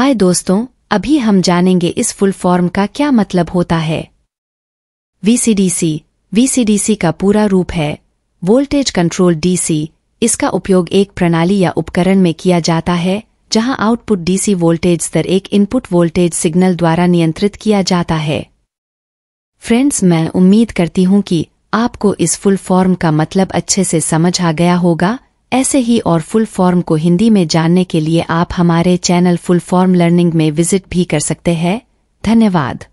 हाय दोस्तों अभी हम जानेंगे इस फुल फॉर्म का क्या मतलब होता है वीसीडीसी वीसीडीसी का पूरा रूप है वोल्टेज कंट्रोल डीसी इसका उपयोग एक प्रणाली या उपकरण में किया जाता है जहां आउटपुट डीसी वोल्टेज स्तर एक इनपुट वोल्टेज सिग्नल द्वारा नियंत्रित किया जाता है फ्रेंड्स मैं उम्मीद करती हूं कि आपको इस फुल फॉर्म का मतलब अच्छे से समझ आ गया होगा ऐसे ही और फुल फॉर्म को हिंदी में जानने के लिए आप हमारे चैनल फुल फॉर्म लर्निंग में विजिट भी कर सकते हैं धन्यवाद